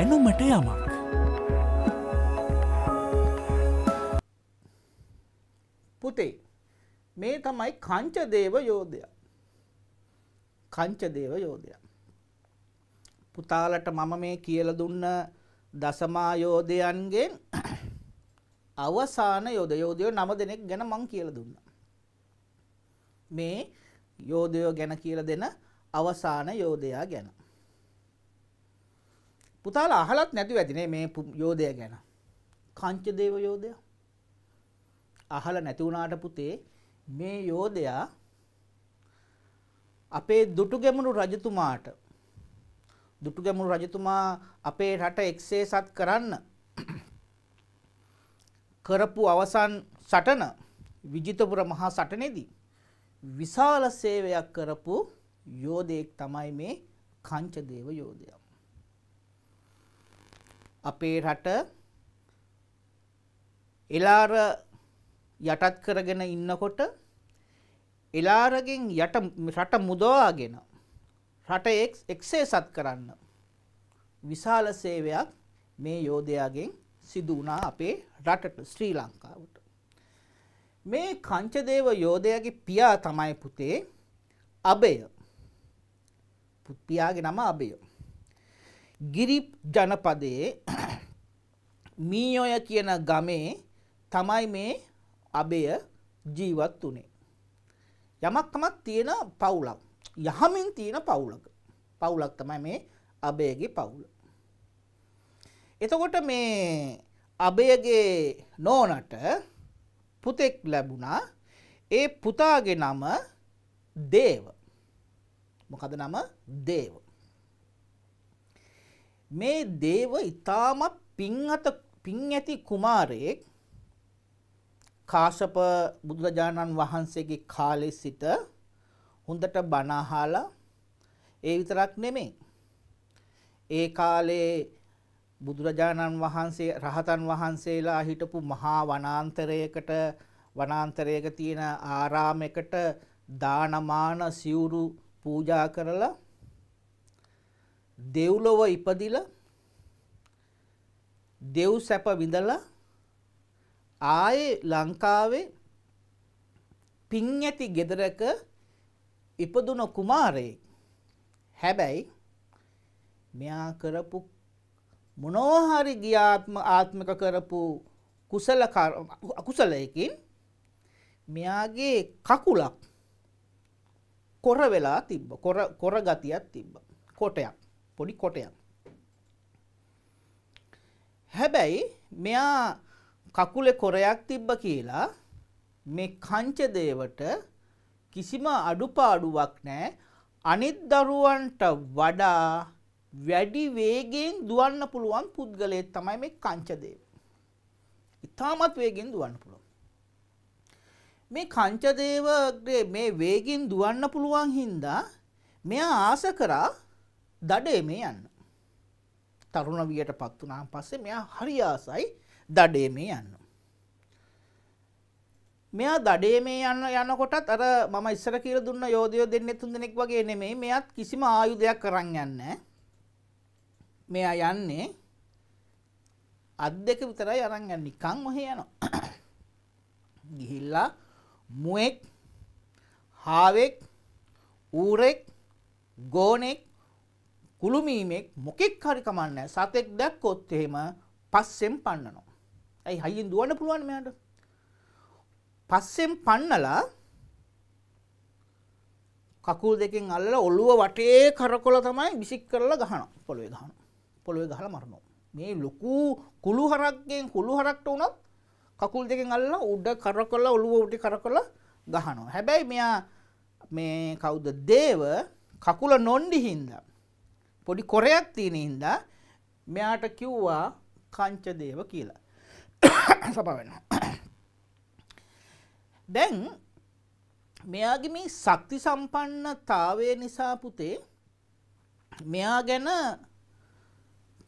ඇනුමට යමක්. පුතේ මේ තමයි කංචදේව යෝධය. කංචදේව යෝධය. පුතාලට මම මේ කියල දුන්න දසමා යෝධයන්ගෙන් අවසාන යෝධ යෝධයෝ නම දෙනෙක් ගැන මං කියල දුන්න. මේ යෝධයෝ ගැන කියල දෙන අවසාන යෝධයා ගැන. පුතාලා අහලත් නැතුව ඇතිනේ මේ යෝධය ගැන. කංචදේව යෝධය. අහල නැති වුණාට පුතේ මේ යෝධයා අපේ දුටුගැමුණු රජතුමාට දුටුගැමුණු රජතුමා අපේ රට එක්සේසත් කරන්න කරපු අවසන් සටන විජිතපුර මහා සටනේදී විශාල සේවයක් කරපු යෝධයෙක් තමයි මේ කංචදේව යෝධයා. අපේ රට එලාර යටත් කරගෙන ඉන්නකොට එලාරගෙන් යට රට මුදවාගෙන රට එක්සේ සත් කරන්න විශාල සේවයක් මේ යෝධයාගෙන් සිදු වුණා අපේ රටට ශ්‍රී ලංකාවට මේ කංචදේව යෝධයාගේ පියා තමයි පුතේ අබය පුත්පියාගේ නම අබයෝ ගිරි ජනපදයේ මීඔය කියන ගමේ තමයි මේ අබය ජීවත් වුනේ. යමක් තමක් තියෙන පවුලක්. යහමින් තියෙන පවුලක. පවුලක් තමයි මේ අබයගේ පවුල. එතකොට මේ අබයගේ නෝනට පුතෙක් ලැබුණා. ඒ පුතාගේ නම දේව. මොකද නම දේව. මේ දේව ඊටමත් පින්अත පින් ඇති කුමාරයෙක් කාශප බුදුරජාණන් වහන්සේගේ කාලේ සිට හොඳට බණ අහලා ඒ විතරක් නෙමෙයි ඒ කාලේ බුදුරජාණන් වහන්සේ රහතන් වහන්සේලා හිටපු මහා වනාන්තරයකට වනාන්තරයක තියෙන ආරාමයකට දානමාන සිවුරු පූජා කරලා දෙව්ලොව ඉපදිලා දෙව් සැප විඳලා ආයේ ලංකාවේ පිං ඇති ගෙදරක ඉපදුන කුමාරයෙක්. හැබැයි මෙයා කරපු මොනවා හරි ගියාත්ම ආත්මික කරපු කුසල අකුසලයකින් මෙයාගේ කකුලක් කොර වෙලා තිබ්බ. කොර ගතියක් තිබ්බ. කොටයක්. පොඩි කොටයක්. හැබැයි මෙයා කකුලේ කොරයක් තිබ්බ කියලා මේ කංචදේවට කිසිම අඩුපාඩුවක් නැහැ. අනිත් දරුවන්ට වඩා වැඩි වේගෙන් දුවන්න පුළුවන් පුද්ගලයෙක් තමයි මේ කංචදේව. ඉතාමත් වේගෙන් දුවන්න පුළුවන්. මේ කංචදේවගේ මේ වේගෙන් දුවන්න පුළුවන් හින්දා මෙයා ආස කරා දඩේ මේ යන්න. තරුණ වියට පත් වුණාන් පස්සේ මෙයා හරි ආසයි දඩේ මේ යන්න. මෙයා දඩේ මේ යන්න යනකොටත් අර මම ඉස්සර කියලා දුන්න යෝධයෝ දෙන්නේ තුන් දෙනෙක් වගේ නෙමෙයි. මෙයාත් කිසිම ආයුධයක් අරන් යන්නේ මෙයා යන්නේ අත් දෙක විතරයි අරන් යන්නේ. නිකන් ඔහෙ යනවා. ගිහිල්ලා මුවෙක්, හාවෙක්, ඌරෙක්, ගෝනෙක් කුළුමීමෙක් මොකෙක් හරි කමන්නේ සතෙක් දැක්කොත් එහෙම පස්සෙන් පන්නනවා. ඇයි හයියෙන් දුවන්න පුළුවන් මෙයාට? පස්සෙන් පන්නලා කකුල් දෙකෙන් අල්ලලා ඔළුව වටේ කරකොල තමයි විසික් කරලා ගහනවා. පොළවේ ගහනවා. පොළවේ ගහලා මරනවා. මේ ලොකු කුළු හරක්ගෙන් කුළු හරක්ට උනත් කකුල් දෙකෙන් අල්ලලා උඩ කරකොල ඔළුව උඩ කරකොල ගහනවා. හැබැයි මෙයා මේ කවුද දේව කකුල නොණ්ඩි හින්දා පොඩි කොරයක් තියෙන හින්දා මෙයාට කිව්වා කංචදේව කියලා. සපා වෙනවා. දැන් මෙයාගේ මේ ශක්ති සම්පන්නතාවය නිසා පුතේ මෙයා ගැන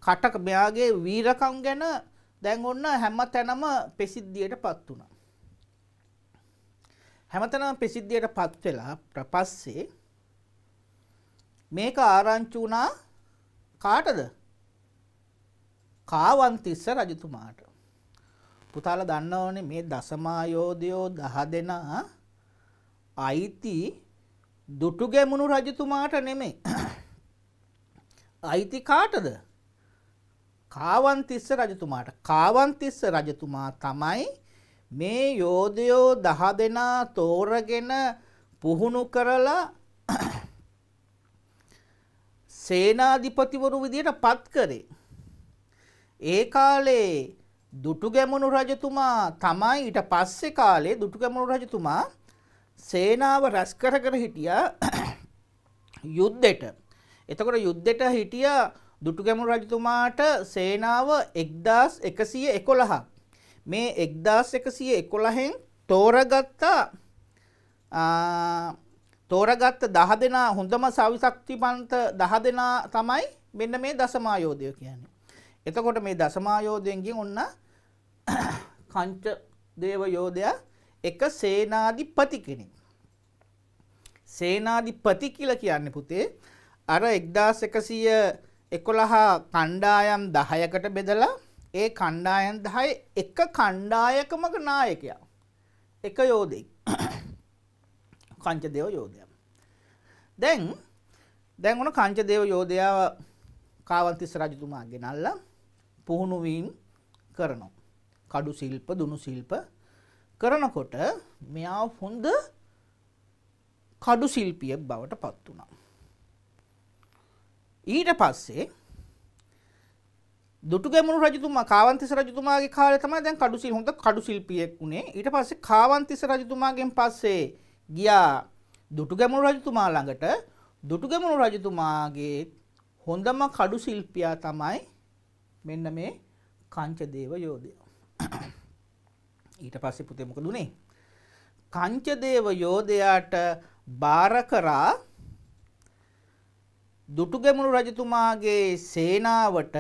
කටක මෙයාගේ වීරකම් ගැන දැන් ඔන්න හැම තැනම ප්‍රසිද්ධියට පත් වුණා. හැම තැනම ප්‍රසිද්ධියට පත් වෙලා පස්සේ මේක ආරංචි වුණා කාටද? කාවන්තිස්ස රජතුමාට. පුතාලා දන්නවනේ මේ දසමායෝධයෝ 10 දෙනා අයිති දුටු ගැමුණු රජතුමාට නෙමෙයි. අයිති කාටද? කාවන්තිස්ස රජතුමාට. කාවන්තිස්ස රජතුමා තමයි මේ යෝධයෝ 10 දෙනා තෝරගෙන පුහුණු කරලා සේනාධිපතිවරු විදියට පත් කරේ. ඒ කාලේ දුටුගැමුණු රජතුමා තමයි ඊට පස්සේ කාලේ දුටුගැමුණු රජතුමා සේනාව රැස් කර කර හිටියා යුද්ධෙට. එතකොට යුද්ධෙට හිටිය දුටුගැමුණු රජතුමාට සේනාව 1111ක්. මේ 1111න් තෝරගත්තා තෝරගත්ත දහ දෙනා හොඳම සවිශක්තිපන්ත දහ දෙනා තමයි මෙන්න මේ දසමායෝධය කියන්නේ. එතකොට මේ දසමායෝධයෙන්ගෙන් ඔන්න කංච දේව යෝධයා එක සේනාධිපති කෙනෙක්. සේනාධිපති කියලා කියන්නේ පුතේ අර 1111 කණ්ඩායම් 10කට බෙදලා ඒ කණ්ඩායම් 10 එක කණ්ඩායකමක නායකයා. එක යෝධෙක්. කංචදේව යෝධයා. දැන් දැන් ඔන කංචදේව යෝධයාව කාවන්තිස්ස රජතුමා ගෙනල්ලා පුහුණු වීම කරනවා. කඩු ශිල්ප දුනු ශිල්ප කරනකොට මෙයා හොඳ කඩු ශිල්පිය බවට පත් වුණා. ඊට පස්සේ දුටුගැමුණු රජතුමා කාවන්තිස්ස රජතුමාගේ කාලේ තමයි දැන් කඩු ශිල්ප හොඳ කඩු ශිල්පියෙක් උනේ. ඊට පස්සේ කාවන්තිස්ස රජතුමාගෙන් පස්සේ ගියා දුටුගැමුණු රජතුමා ළඟට දුටුගැමුණු රජතුමාගේ හොඳම කඩු ශිල්පියා තමයි මෙන්න මේ කංචදේව යෝධය. ඊට පස්සේ පුතේ මොකද උනේ? කංචදේව යෝධයාට බාර කරා දුටුගැමුණු රජතුමාගේ සේනාවට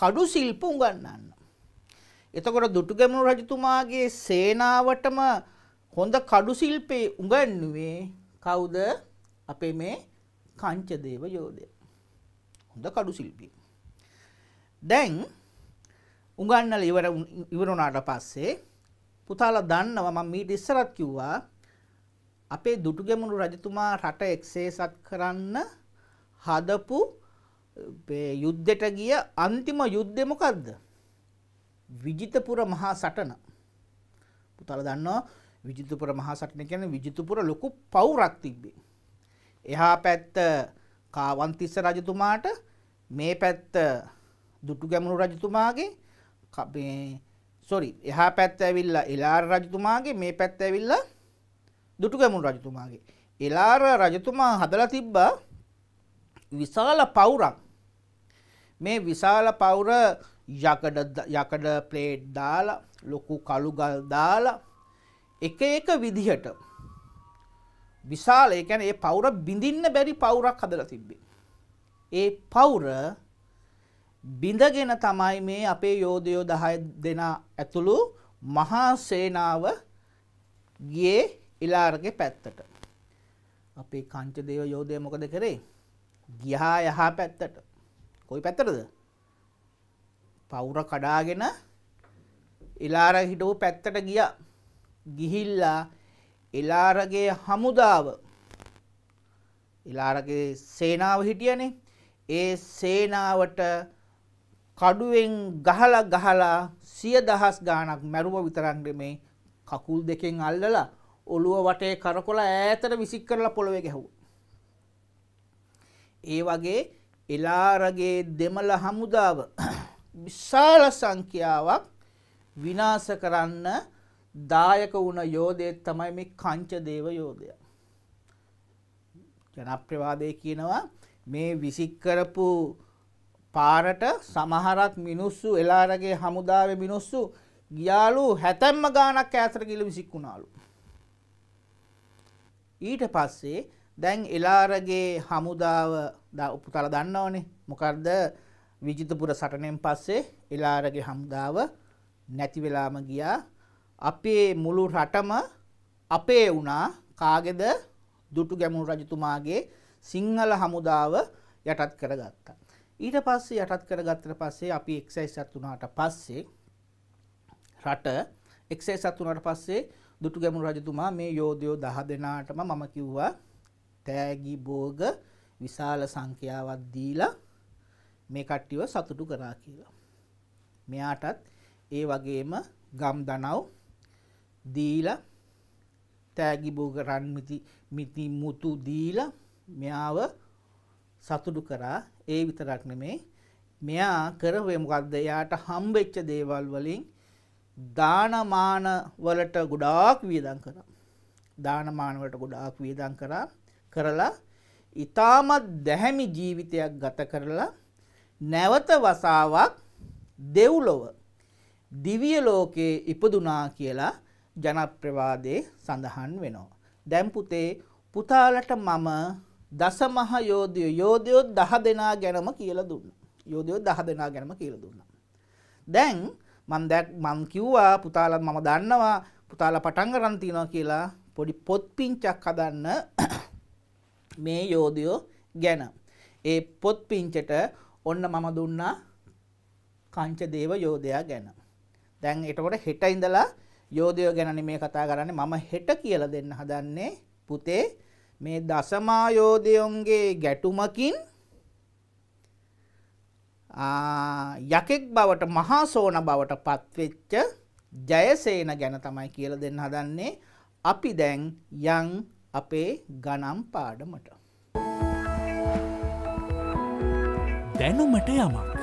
කඩු ශිල්ප උගන්වන්න. එතකොට දුටුගැමුණු රජතුමාගේ සේනාවටම හොඳ කඩු ශිල්පේ උගන්වුවේ කවුද? අපේ මේ කංචදේව යෝධය. හොඳ කඩු ශිල්පී. දැන් උගන්නලා ඉවර ඉවර වුණාට පස්සේ පුතාලා දන්නවා මම මීට ඉස්සරත් කිව්වා අපේ දුටුගැමුණු රජතුමා රට එක්සේසත් කරන්න හදපු යුද්ධෙට ගිය අන්තිම යුද්ධය මොකද්ද? විජිතපුර මහා සටන. පුතාලා දන්නවා විජිතපුර මහා සටන කියන්නේ විජිතපුර ලොකු පවුරක් තිබ්බේ. එහා පැත්ත කාවන්තිස්ස රජතුමාට මේ පැත්ත දුටු ගැමුණු රජතුමාගේ මේ සොරි එහා පැත්ත ඇවිල්ලා එලාර රජතුමාගේ මේ පැත්ත ඇවිල්ලා දුටු ගැමුණු රජතුමාගේ එලාර රජතුමා හදලා තිබ්බා විශාල පවුරක් මේ විශාල පවුර යකඩ යකඩ ප්ලේට් දාලා ලොකු කළු ගල් දාලා එක එක විදිහට විශාල ඒ කියන්නේ ඒ පවුර බිඳින්න බැරි පවුරක් හදලා තිබ්බේ. ඒ පවුර බිඳගෙන තමයි මේ අපේ යෝධයෝ 10 දෙනා ඇතුළු මහා සේනාව ගියේ ඉලාරගේ පැත්තට. අපේ කංචදේව යෝධය මොකද කරේ? ගියා යහා පැත්තට. කොයි පැත්තටද? පවුර කඩාගෙන ඉලාර හිටවූ පැත්තට ගියා. ගිහිල්ලා එලාරගේ හමුදාව එලාරගේ සේනාව හිටියනේ ඒ සේනාවට කඩුවෙන් ගහලා ගහලා සිය දහස් ගාණක් මැරුව විතරක් මේ කකුල් දෙකෙන් අල්ලලා ඔළුව වටේ කරකොලා ඈතට විසික් කරලා පොළවේ ගැහුවා. ඒ වගේ එලාරගේ දෙමළ හමුදාව විශාල සංඛ්‍යාවක් විනාශ කරන්න දායක වුණ යෝධයෙක් තමයි මේ කංච දේව යෝධය. ජනප්‍රවාදය කියනවා මේ විසික්කරපු පාරට සමහරක් මිනිස්සු එලාරගේ හමුදාවේ මිනිස්සු ගියාලු හැතැම්ම ගානක් ඈතට ගිහින් විසික්ුණාලු. ඊට පස්සේ දැන් එලාරගේ හමුදාව උපුතල දන්නවනේ. මොකද්ද විජිතපුර සටනෙන් පස්සේ එලාරගේ හමුදාව නැති වෙලාම ගියා අපේ මුළු රටම අපේ වුණා කාගෙද දුටු ගැමුණු රජතුමාගේ සිංහල හමුදාව යටත් කරගත්තා. ඊට පස්සේ යටත් කරගත්තට පස්සේ අපි එක්සයිසත් වුණාට පස්සේ රට එක්සයිසත් වුණාට පස්සේ දුටු ගැමුණු රජතුමා මේ යෝධයෝ දහ දෙනාටම මම කිව්වා තෑගි බෝග විශාල සංඛ්‍යාවක් දීලා මේ කට්ටිව සතුටු කරා කියලා. මෙයාටත් ඒ වගේම ගම් දනව් දීලා තෑගිබෝග රන්මිති මිති මුතු දීල මෙයාව සතුටු කරා ඒ විතරක් නෙමේ මෙයා කරවේ මොකක්ද එයාට හම්බෙච්ච දේවල් වලින් දානමාන වලට ගොඩාක් වියදම් කරා දානමාන වලට ගොඩාක් වියදම් කරා කරලා ඊටමත් දැහැමි ජීවිතයක් ගත කරලා නැවත වසාවක් දෙව්ලොව දිව්‍ය ලෝකේ ඉපදුනා කියලා ජනප්‍රවාදයේ සඳහන් වෙනවා. දැන් පුතේ පුතාලට මම දසමහ යෝධයෝ යෝධයෝ 10 දෙනා ගැනම කියලා දුන්නා. යෝධයෝ 10 දෙනා ගැනම කියලා දුන්නා. දැන් මම දැක් මම කිව්වා පුතාලා මම දන්නවා පුතාලා පටන් ගන්න තියනවා කියලා පොඩි පොත් පිංචක් හදන්න මේ යෝධයෝ ගැන. ඒ පොත් පිංචට ඔන්න මම දුන්නා කංචදේව යෝධයා ගැන. දැන් එතකොට හෙට ඉඳලා යෝධය ගැන මේ කතා කරන්නේ මම හෙට කියලා දෙන්න හදන්නේ පුතේ මේ දසමායෝධයොන්ගේ ගැටුමකින් යකෙක් බවට මහා සෝන බවට පත්වෙච්ච ජයසේන ගැන තමයි කියලා දෙන්න හදන්නේ අපි දැන් යන් අපේ ගණම් පාඩමට දැනුමට යමක්